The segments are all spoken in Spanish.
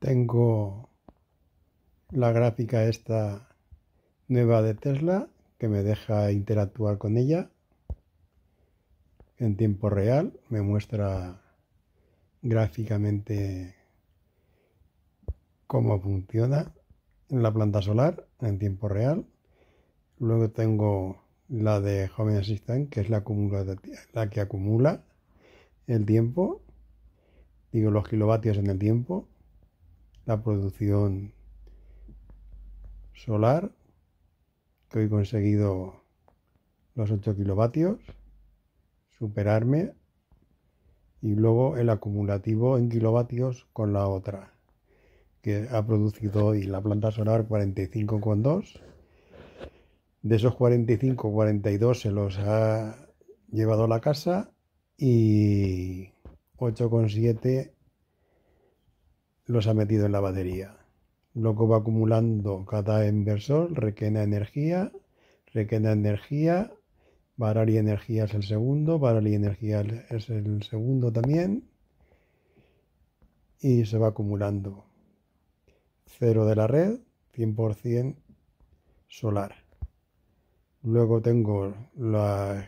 Tengo la gráfica esta nueva de Tesla que me deja interactuar con ella en tiempo real. Me muestra gráficamente cómo funciona la planta solar en tiempo real. Luego tengo la de Home Assistant, que es la, la que acumula el tiempo, digo los kilovatios en el tiempo la producción solar, que hoy he conseguido los 8 kilovatios, superarme, y luego el acumulativo en kilovatios con la otra, que ha producido hoy la planta solar 45,2. De esos 45, 42 se los ha llevado a la casa y 8,7 los ha metido en la batería. Luego va acumulando cada inversor, requena energía, requena energía, Baral y energía es el segundo, Baral y energía es el segundo también. Y se va acumulando. Cero de la red, 100% solar. Luego tengo los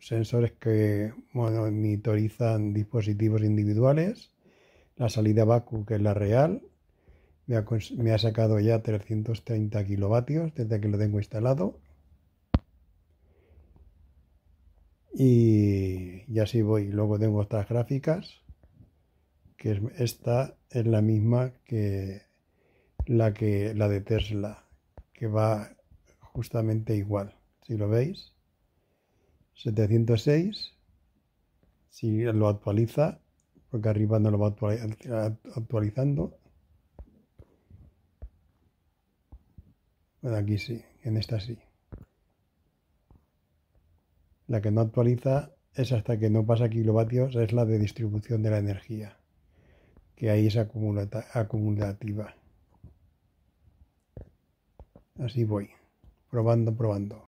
sensores que monitorizan dispositivos individuales la salida vacu, que es la real. Me ha, sacado ya 330 kilovatios desde que lo tengo instalado. Y, ya así voy. Luego tengo otras gráficas, que esta es la misma que la, que la de Tesla, que va justamente igual. Si lo veis, 706, si lo actualiza, porque arriba no lo va actualizando. Bueno, aquí sí, en esta sí. La que no actualiza es hasta que no pasa kilovatios, es la de distribución de la energía, que ahí es acumulativa. Así voy, probando, probando.